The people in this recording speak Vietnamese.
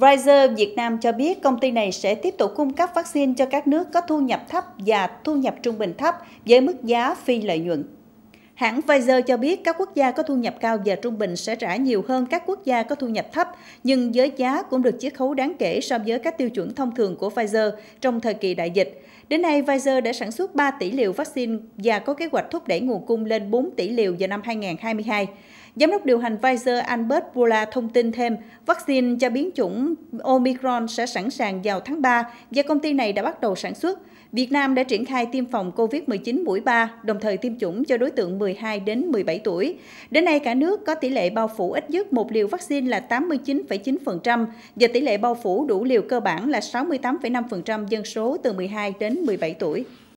Pfizer Việt Nam cho biết công ty này sẽ tiếp tục cung cấp vaccine cho các nước có thu nhập thấp và thu nhập trung bình thấp với mức giá phi lợi nhuận Hãng Pfizer cho biết các quốc gia có thu nhập cao và trung bình sẽ trả nhiều hơn các quốc gia có thu nhập thấp, nhưng giới giá cũng được chiết khấu đáng kể so với các tiêu chuẩn thông thường của Pfizer trong thời kỳ đại dịch. Đến nay, Pfizer đã sản xuất 3 tỷ liều vaccine và có kế hoạch thúc đẩy nguồn cung lên 4 tỷ liều vào năm 2022. Giám đốc điều hành Pfizer Albert Bourla thông tin thêm, vaccine cho biến chủng Omicron sẽ sẵn sàng vào tháng 3 và công ty này đã bắt đầu sản xuất. Việt Nam đã triển khai tiêm phòng COVID-19 mũi 3, đồng thời tiêm chủng cho đối tượng 10 12 đến 17 tuổi. Đến nay, cả nước có tỷ lệ bao phủ ít nhất một liều vaccine là 89,9% và tỷ lệ bao phủ đủ liều cơ bản là 68,5% dân số từ 12 đến 17 tuổi.